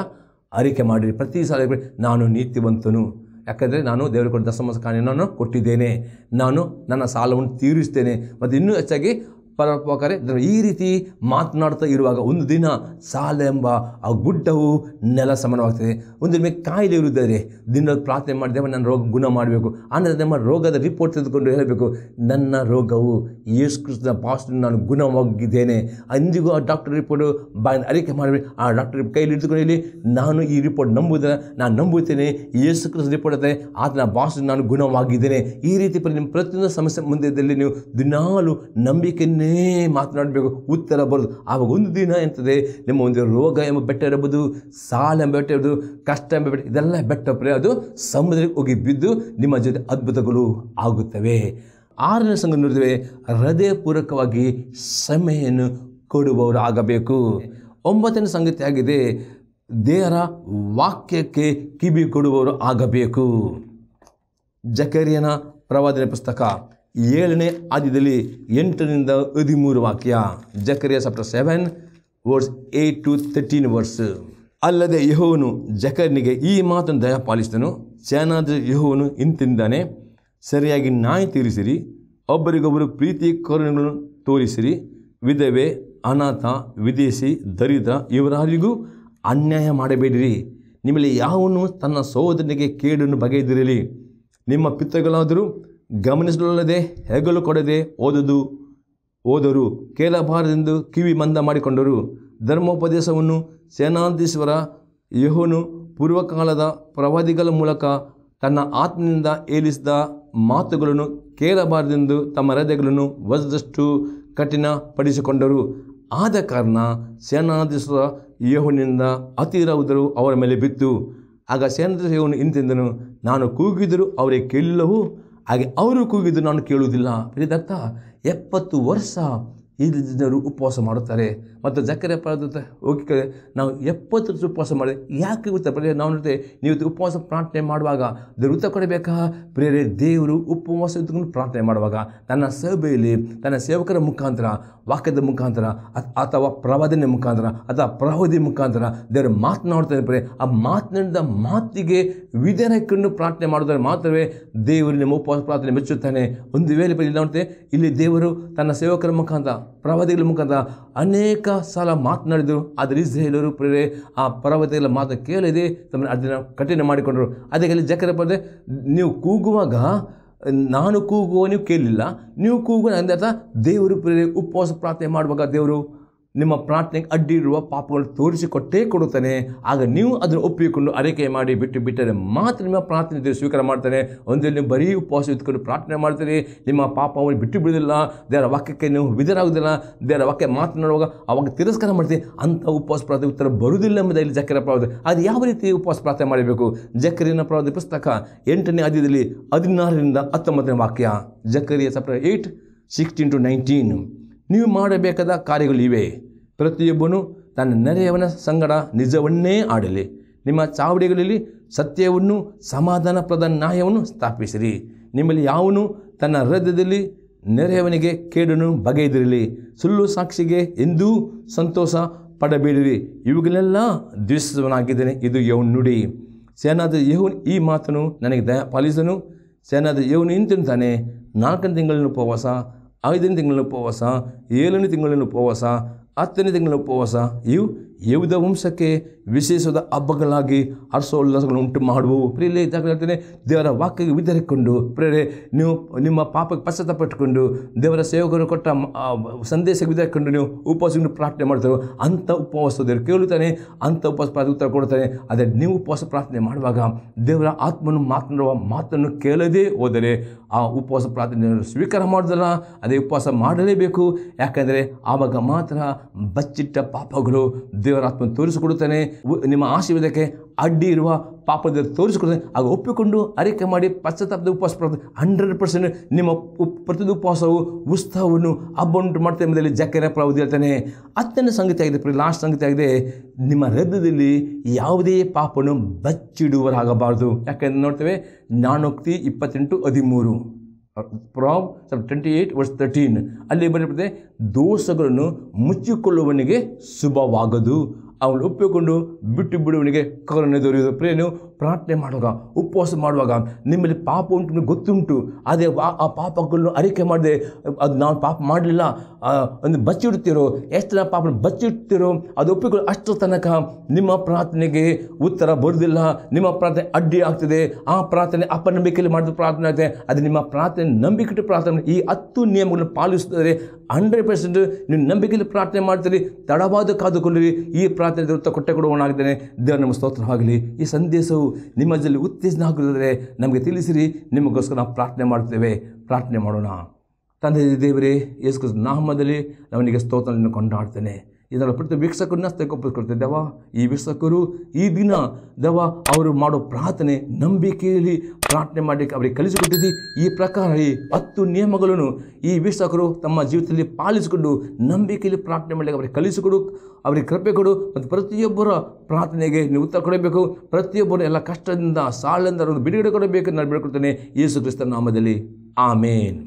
ಅರಿಕೆ ಮಾಡಿರಿ ಪ್ರತಿ ಸಾಲ ನಾನು ನೀತಿವಂತನು ಯಾಕೆಂದರೆ ನಾನು ದೇವರು ಕೊಟ್ಟ ದಶಮಾಂಶ ಕೊಟ್ಟಿದ್ದೇನೆ ನಾನು ನನ್ನ ಸಾಲವನ್ನು ತೀರಿಸ್ತೇನೆ ಮತ್ತು ಇನ್ನೂ ಹೆಚ್ಚಾಗಿ ಪರೋಪಕಾರಿ ಈ ರೀತಿ ಮಾತನಾಡ್ತಾ ಇರುವಾಗ ಒಂದು ದಿನ ಸಾಲ ಎಂಬ ಆ ಗುಡ್ಡವು ನೆಲ ಸಮಾನವಾಗ್ತದೆ ಒಂದು ನಿಮಗೆ ಕಾಯಿಲೆ ಇರುತ್ತಾರೆ ದಿನ ಪ್ರಾರ್ಥನೆ ಮಾಡಿದೆ ನನ್ನ ರೋಗ ಗುಣ ಮಾಡಬೇಕು ಆನಂತರ ನಮ್ಮ ರೋಗದ ರಿಪೋರ್ಟ್ ತೆಗೆದುಕೊಂಡು ಹೇಳಬೇಕು ನನ್ನ ರೋಗವು ಯೇಸು ಕೃಷ್ಣ ನಾನು ಗುಣವಾಗಿದ್ದೇನೆ ಅಂದಿಗೂ ಆ ಡಾಕ್ಟರ್ ರಿಪೋರ್ಟ್ ಬಾ ಅರಿಕೆ ಮಾಡಬೇಕು ಆ ಡಾಕ್ಟರ್ ಕೈಯಲ್ಲಿ ಹಿಡಿದುಕೊಂಡು ನಾನು ಈ ರಿಪೋರ್ಟ್ ನಂಬುವುದಿಲ್ಲ ನಾನು ನಂಬುತ್ತೇನೆ ಯೇಸು ಕೃಷ್ಣ ರಿಪೋರ್ಟ್ ಆದರೆ ಆತನ ಭಾಷೆ ನಾನು ಗುಣವಾಗಿದ್ದೇನೆ ಈ ರೀತಿ ನಿಮ್ಮ ಪ್ರತಿಯೊಂದು ಸಮಸ್ಯೆ ಮುಂದೆ ನೀವು ದಿನಾಲು ನಂಬಿಕೆಯನ್ನು ಏ ಮಾತನಾಡಬೇಕು ಉತ್ತರ ಬರೋದು ಆವಾಗ ಒಂದು ದಿನ ಎಂತದೆ ನಿಮ್ಮ ಒಂದು ರೋಗ ಎಂಬ ಬೆಟ್ಟ ಇರಬಹುದು ಸಾಲ ಎಂಬ ಬೆಟ್ಟ ಇರಬಹುದು ಕಷ್ಟ ಎಂಬ ಬೆಟ್ಟ ಇದೆಲ್ಲ ಬೆಟ್ಟ ಪ್ರೇ ಅದು ಸಮುದ್ರಕ್ಕೆ ಹೋಗಿ ಬಿದ್ದು ನಿಮ್ಮ ಜೊತೆ ಅದ್ಭುತಗಳು ಆಗುತ್ತವೆ ಆರನೇ ಸಂಘ ನೋಡಿದ್ರೆ ಹೃದಯಪೂರ್ವಕವಾಗಿ ಸಮಯನ್ನು ಕೊಡುವವರು ಆಗಬೇಕು ಒಂಬತ್ತನೇ ಸಂಗತಿ ಆಗಿದೆ ದೇಹರ ವಾಕ್ಯಕ್ಕೆ ಕಿವಿ ಕೊಡುವವರು ಆಗಬೇಕು ಜಕರಿಯನ ಪ್ರವಾದನೆ ಪುಸ್ತಕ ಏಳನೇ ಆದ್ಯದಲ್ಲಿ ಎಂಟರಿಂದ ಹದಿಮೂರು ವಾಕ್ಯ ಜಕರಿಯ ಸಪ್ಟರ್ seven verse eight to thirteen verse ಅಲ್ಲದೆ ಯಹೋವನು ಜಕರ್ನಿಗೆ ಈ ಮಾತನ್ನು ಪಾಲಿಸಿದನು ಚೇನಾದ ಯಹೋವನು ಇಂತಿಂದಾನೆ ಸರಿಯಾಗಿ ನಾಯಿ ತೀರಿಸಿರಿ ಒಬ್ಬರಿಗೊಬ್ಬರು ಪ್ರೀತಿ ಕರುಣೆಗಳನ್ನು ತೋರಿಸಿರಿ ವಿಧವೆ ಅನಾಥ ವಿದೇಶಿ ದರಿದ್ರ ಇವರಾರಿಗೂ ಅನ್ಯಾಯ ಮಾಡಬೇಡಿರಿ ನಿಮ್ಮಲ್ಲಿ ಯಾವನು ತನ್ನ ಸಹೋದರನಿಗೆ ಕೇಡನ್ನು ಬಗೆಯದಿರಲಿ ನಿಮ್ಮ ಪಿತೃಗಳಾದರೂ ಗಮನಿಸಲೊಲ್ಲದೆ ಹೆಗಲು ಕೊಡದೆ ಓದದು ಓದರು ಕೇಳಬಾರದೆಂದು ಕಿವಿ ಮಂದ ಮಾಡಿಕೊಂಡರು ಧರ್ಮೋಪದೇಶವನ್ನು ಸೇನಾಧೀಶ್ವರ ಯಹೋನು ಪೂರ್ವಕಾಲದ ಪ್ರವಾದಿಗಳ ಮೂಲಕ ತನ್ನ ಆತ್ಮನಿಂದ ಏಲಿಸಿದ ಮಾತುಗಳನ್ನು ಕೇಳಬಾರದೆಂದು ತಮ್ಮ ಹೃದಯಗಳನ್ನು ವಸದಷ್ಟು ಕಠಿಣಪಡಿಸಿಕೊಂಡರು ಆದ ಕಾರಣ ಸೇನಾಧೀಶ್ವರ ಯಹೋನಿಂದ ಉದರು ಅವರ ಮೇಲೆ ಬಿತ್ತು ಆಗ ಸೇನಾಧೀಶ ಯಹೋನು ಇಂತೆಂದನು ನಾನು ಕೂಗಿದರೂ ಅವರೇ ಕೇಳಿಲ್ಲವೂ ಹಾಗೆ ಅವರು ಕೂಗಿದ್ದು ನಾನು ಕೇಳುವುದಿಲ್ಲ ಇದರ್ಥ ಎಪ್ಪತ್ತು ವರ್ಷ ಜನರು ಉಪವಾಸ ಮಾಡುತ್ತಾರೆ ಮತ್ತು ಜಕ್ಕರೆ ಪರದತ್ತ ಹೋಗಿ ನಾವು ಎಪ್ಪತ್ತು ವರ್ಷ ಉಪವಾಸ ಮಾಡಿ ಯಾಕೆ ಗೊತ್ತಾ ಪ್ರೇರೆ ನಾವು ನೋಡ್ತೇವೆ ನೀವು ಉಪವಾಸ ಪ್ರಾರ್ಥನೆ ಮಾಡುವಾಗ ದೃತ ಕೊಡಬೇಕಾ ಪ್ರಿಯರೇ ದೇವರು ಉಪವಾಸ ಇದ್ದುಕೊಂಡು ಪ್ರಾರ್ಥನೆ ಮಾಡುವಾಗ ತನ್ನ ಸಭೆಯಲ್ಲಿ ತನ್ನ ಸೇವಕರ ಮುಖಾಂತರ ವಾಕ್ಯದ ಮುಖಾಂತರ ಅಥವಾ ಪ್ರವಾದನೆ ಮುಖಾಂತರ ಅಥವಾ ಪ್ರವಾದಿ ಮುಖಾಂತರ ದೇವರು ಮಾತನಾಡ್ತಾರೆ ಪ್ರೇ ಆ ಮಾತನಾಡಿದ ಮಾತಿಗೆ ವಿಧಾನಕ್ಕೊಂಡು ಪ್ರಾರ್ಥನೆ ಮಾಡೋದ್ರೆ ಮಾತ್ರವೇ ದೇವರು ನಿಮ್ಮ ಉಪವಾಸ ಪ್ರಾರ್ಥನೆ ಮೆಚ್ಚುತ್ತಾನೆ ಒಂದು ವೇಳೆ ಇಲ್ಲಿ ನೋಡ್ತೇವೆ ಇಲ್ಲಿ ದೇವರು ತನ್ನ ಸೇವಕರ ಮುಖಾಂತರ ಪ್ರವಾದಿಗಳ ಮುಖಾಂತರ ಅನೇಕ ಸಲ ಮಾತನಾಡಿದರು ಆದರೆ ಇಸ್ರೇಲರು ಪ್ರೇರೆ ಆ ಪರ್ವತಗಳ ಮಾತು ಕೇಳಿದೆ ತಮ್ಮ ಅದನ್ನು ಕಠಿಣ ಮಾಡಿಕೊಂಡರು ಅದಕ್ಕೆ ಜಕರ ಪದೇ ನೀವು ಕೂಗುವಾಗ ನಾನು ಕೂಗುವ ನೀವು ಕೇಳಲಿಲ್ಲ ನೀವು ಕೂಗುವ ಅಂದರೆ ದೇವರು ಪ್ರೇರೆ ಉಪವಾಸ ಪ್ರಾರ್ಥನೆ ಮಾಡುವಾಗ ದೇವರು ನಿಮ್ಮ ಪ್ರಾರ್ಥನೆಗೆ ಅಡ್ಡಿ ಇರುವ ಪಾಪಗಳು ತೋರಿಸಿಕೊಟ್ಟೇ ಕೊಡುತ್ತಾನೆ ಆಗ ನೀವು ಅದನ್ನು ಒಪ್ಪಿಕೊಂಡು ಅರಿಕೆ ಮಾಡಿ ಬಿಟ್ಟು ಬಿಟ್ಟರೆ ಮಾತ್ರ ನಿಮ್ಮ ಪ್ರಾರ್ಥನೆ ಸ್ವೀಕಾರ ಮಾಡ್ತಾನೆ ಒಂದೇ ನೀವು ಬರೀ ಉಪವಾಸ ಇದ್ಕೊಂಡು ಪ್ರಾರ್ಥನೆ ಮಾಡ್ತೀರಿ ನಿಮ್ಮ ಪಾಪವನ್ನು ಬಿಟ್ಟು ಬಿಡೋದಿಲ್ಲ ದೇವರ ವಾಕ್ಯಕ್ಕೆ ನೀವು ವಿಧರಾಗೋದಿಲ್ಲ ದೇವರ ವಾಕ್ಯ ಮಾತನಾಡುವಾಗ ಅವಾಗ ತಿರಸ್ಕಾರ ಮಾಡ್ತೀವಿ ಅಂಥ ಉಪವಾಸ ಪ್ರಾರ್ಥನೆ ಉತ್ತರ ಬರುವುದಿಲ್ಲ ಎಂಬುದಾಗಿ ಜಕ್ಕರ ಪ್ರಾರ್ಥ ಅದು ಯಾವ ರೀತಿ ಉಪವಾಸ ಪ್ರಾರ್ಥನೆ ಮಾಡಬೇಕು ಜಕ್ಕರಿನ ಪ್ರಾವಧಿ ಪುಸ್ತಕ ಎಂಟನೇ ಅಧ್ಯದಲ್ಲಿ ಹದಿನಾರರಿಂದ ಹತ್ತೊಂಬತ್ತನೇ ವಾಕ್ಯ ಜಕ್ಕರಿಯ ಸಪ್ರ ಏಯ್ಟ್ ಸಿಕ್ಸ್ಟೀನ್ ಟು ನೈನ್ಟೀನ್ ನೀವು ಮಾಡಬೇಕಾದ ಕಾರ್ಯಗಳು ಇವೆ ಪ್ರತಿಯೊಬ್ಬನು ತನ್ನ ನೆರೆಯವನ ಸಂಗಡ ನಿಜವನ್ನೇ ಆಡಲಿ ನಿಮ್ಮ ಚಾವಡಿಗಳಲ್ಲಿ ಸತ್ಯವನ್ನು ಸಮಾಧಾನಪ್ರದ ನ್ಯಾಯವನ್ನು ಸ್ಥಾಪಿಸಿರಿ ನಿಮ್ಮಲ್ಲಿ ಯಾವನು ತನ್ನ ಹೃದಯದಲ್ಲಿ ನೆರೆಯವನಿಗೆ ಕೇಡನ್ನು ಬಗೆಯದಿರಲಿ ಸುಳ್ಳು ಸಾಕ್ಷಿಗೆ ಎಂದೂ ಸಂತೋಷ ಪಡಬೇಡಿರಿ ಇವುಗಳೆಲ್ಲ ದ್ವೇಷವನಾಗಿದ್ದೇನೆ ಇದು ಯೌನ್ ನುಡಿ ಸೇನಾದ ಯೌನ್ ಈ ಮಾತನ್ನು ನನಗೆ ದಯ ಪಾಲಿಸನು ಸೇನಾದ ಯೌನ್ ಇಂತಿಂತಾನೆ ನಾಲ್ಕನೇ ತಿಂಗಳಿನ ಉಪವಾಸ ಐದನೇ ತಿಂಗಳಲ್ಲಿ ಉಪವಾಸ ಏಳನೇ ತಿಂಗಳಿನ ಉಪವಾಸ At tinitingnan po sa iyo ಯೌದ ವಂಶಕ್ಕೆ ವಿಶೇಷವಾದ ಹಬ್ಬಗಳಾಗಿ ಹರ್ಷೋಲ್ಲಾಸಗಳನ್ನು ಉಂಟು ಮಾಡುವು ಪ್ರಿಯಲ್ಲೇ ಹೇಳ್ತೇನೆ ದೇವರ ವಾಕ್ಯಕ್ಕೆ ವಿದರಿಕೊಂಡು ಪ್ರೇರೆ ನೀವು ನಿಮ್ಮ ಪಾಪಕ್ಕೆ ಪಟ್ಟುಕೊಂಡು ದೇವರ ಸೇವಕರು ಕೊಟ್ಟ ಸಂದೇಶಕ್ಕೆ ವಿದರಿಕೊಂಡು ನೀವು ಉಪವಾಸವನ್ನು ಪ್ರಾರ್ಥನೆ ಮಾಡ್ತಾರೆ ಅಂಥ ಉಪವಾಸ ದೇವರು ಕೇಳುತ್ತಾನೆ ಅಂಥ ಉಪವಾಸ ಪ್ರಾರ್ಥನೆ ಉತ್ತರ ಕೊಡ್ತಾನೆ ಅದೇ ನೀವು ಉಪವಾಸ ಪ್ರಾರ್ಥನೆ ಮಾಡುವಾಗ ದೇವರ ಆತ್ಮನು ಮಾತನಾಡುವ ಮಾತನ್ನು ಕೇಳದೇ ಹೋದರೆ ಆ ಉಪವಾಸ ಪ್ರಾರ್ಥನೆ ಸ್ವೀಕಾರ ಮಾಡಿದಲ್ಲ ಅದೇ ಉಪವಾಸ ಮಾಡಲೇಬೇಕು ಯಾಕೆಂದರೆ ಆವಾಗ ಮಾತ್ರ ಬಚ್ಚಿಟ್ಟ ಪಾಪಗಳು ದೇವರ ಆತ್ಮನ ತೋರಿಸಿಕೊಡುತ್ತಾನೆ ನಿಮ್ಮ ಆಶೀರ್ವಾದಕ್ಕೆ ಅಡ್ಡಿ ಇರುವ ಪಾಪದ ತೋರಿಸಿಕೊಡ್ತಾನೆ ಆಗ ಒಪ್ಪಿಕೊಂಡು ಅರಿಕೆ ಮಾಡಿ ಪಶ್ಚಾತ್ತಾಪದ ಉಪವಾಸ ಹಂಡ್ರೆಡ್ ಪರ್ಸೆಂಟ್ ನಿಮ್ಮ ಪ್ರತಿದು ಉಪವಾಸವು ಉತ್ಸಾಹವನ್ನು ಅಬ್ಬಂಟು ಮಾಡ್ತಾ ಎಂಬುದರಲ್ಲಿ ಜಕೆರ ಪ್ರವಾದಿ ಹೇಳ್ತಾನೆ ಅತ್ಯಂತ ಸಂಗತಿ ಆಗಿದೆ ಲಾಸ್ಟ್ ಸಂಗತಿ ಆಗಿದೆ ನಿಮ್ಮ ಹೃದಯದಲ್ಲಿ ಯಾವುದೇ ಪಾಪನು ಬಚ್ಚಿಡುವರಾಗಬಾರ್ದು ಯಾಕೆಂದ್ರೆ ನೋಡ್ತೇವೆ ನಾನೋಕ್ತಿ ಇಪ್ಪತ್ತೆಂಟು ಹದಿಮೂರು Proverbs twenty eight verse thirteen ಅಲ್ಲಿ ಬರೀಬಿಟ್ಟಿದೆ ದೋಷಗಳನ್ನು ಮುಚ್ಚಿಕೊಳ್ಳುವವನಿಗೆ ಶುಭವಾಗದು ಅವನು ಒಪ್ಪಿಕೊಂಡು ಬಿಟ್ಟು ಬಿಡುವವನಿಗೆ ಕರುಣೆ ದೊರೆಯುವುದು ಪ್ರೇನು ಪ್ರಾರ್ಥನೆ ಮಾಡುವಾಗ ಉಪವಾಸ ಮಾಡುವಾಗ ನಿಮ್ಮಲ್ಲಿ ಪಾಪ ಉಂಟು ಗೊತ್ತುಂಟು ಅದೇ ಆ ಪಾಪಗಳನ್ನು ಅರಿಕೆ ಮಾಡಿದೆ ಅದು ನಾವು ಪಾಪ ಮಾಡಲಿಲ್ಲ ಒಂದು ಬಚ್ಚಿಡ್ತಿರೋ ಎಷ್ಟು ಜನ ಪಾಪ ಬಚ್ಚಿಡ್ತಿರೋ ಅದು ಒಪ್ಪಿಕೊಳ್ಳೋ ಅಷ್ಟು ತನಕ ನಿಮ್ಮ ಪ್ರಾರ್ಥನೆಗೆ ಉತ್ತರ ಬರುವುದಿಲ್ಲ ನಿಮ್ಮ ಪ್ರಾರ್ಥನೆ ಅಡ್ಡಿ ಆಗ್ತದೆ ಆ ಪ್ರಾರ್ಥನೆ ಅಪನಂಬಿಕೆಯಲ್ಲಿ ಮಾಡಿದ ಪ್ರಾರ್ಥನೆ ಆಗ್ತದೆ ಅದು ನಿಮ್ಮ ಪ್ರಾರ್ಥನೆ ನಂಬಿಕೆ ಪ್ರಾರ್ಥನೆ ಈ ಹತ್ತು ನಿಯಮಗಳನ್ನು ಪಾಲಿಸುತ್ತದೆ ಹಂಡ್ರೆಡ್ ಪರ್ಸೆಂಟ್ ನೀವು ನಂಬಿಕೆಯಲ್ಲಿ ಪ್ರಾರ್ಥನೆ ಮಾಡ್ತೀರಿ ತಡವಾದ ಕಾದುಕೊಳ್ಳಿರಿ ಈ ಪ್ರಾರ್ಥನೆ ಕೊಟ್ಟೆ ಕೊಡುವವನಾಗಿದ್ದೇನೆ ದೇವರ ನಮ್ಮ ಸ್ತೋತ್ರವಾಗಲಿ ಈ ಸಂದೇಶವು ನಿಮ್ಮಲ್ಲಿ ಉತ್ತೇಜನ ಆಗಿದ್ದರೆ ನಮಗೆ ತಿಳಿಸಿರಿ ನಿಮಗೋಸ್ಕರ ನಾವು ಪ್ರಾರ್ಥನೆ ಮಾಡುತ್ತೇವೆ ಪ್ರಾರ್ಥನೆ ಮಾಡೋಣ ತಂದೆ ದೇವರೇ ಯೇಸು ನಾಮದಲ್ಲಿ ನಿಮಗೆ ಸ್ತೋತ್ರವನ್ನು ಕೊಂಡಾಡ್ತೇನೆ ಇದರಲ್ಲಿ ಪ್ರತಿ ವೀಕ್ಷಕರನ್ನ ತೆಗೊಪ್ಪಿಸ್ಕೊಳ್ತೇವೆ ದೇವ ಈ ವೀಕ್ಷಕರು ಈ ದಿನ ದೇವ ಅವರು ಮಾಡೋ ಪ್ರಾರ್ಥನೆ ನಂಬಿಕೆಯಲ್ಲಿ ಪ್ರಾರ್ಥನೆ ಮಾಡಲಿಕ್ಕೆ ಅವರಿಗೆ ಕಲಿಸಿಕೊಟ್ಟಿದ್ದೀವಿ ಈ ಪ್ರಕಾರ ಈ ಹತ್ತು ನಿಯಮಗಳನ್ನು ಈ ವೀಕ್ಷಕರು ತಮ್ಮ ಜೀವಿತದಲ್ಲಿ ಪಾಲಿಸಿಕೊಂಡು ನಂಬಿಕೆಯಲ್ಲಿ ಪ್ರಾರ್ಥನೆ ಮಾಡಲಿಕ್ಕೆ ಅವರಿಗೆ ಕಲಿಸಿಕೊಡು ಅವರಿಗೆ ಕೃಪೆ ಕೊಡು ಮತ್ತು ಪ್ರತಿಯೊಬ್ಬರ ಪ್ರಾರ್ಥನೆಗೆ ನೀವು ಉತ್ತರ ಕೊಡಬೇಕು ಪ್ರತಿಯೊಬ್ಬರು ಎಲ್ಲ ಕಷ್ಟದಿಂದ ಸಾಲದಿಂದ ಬಿಡುಗಡೆ ಕೊಡಬೇಕು ನಾನು ಬೇಡ್ಕೊಡ್ತೇನೆ ಯೇಸು ಕ್ರಿಸ್ತನ ನಾಮದಲ್ಲಿ ಆಮೇನ್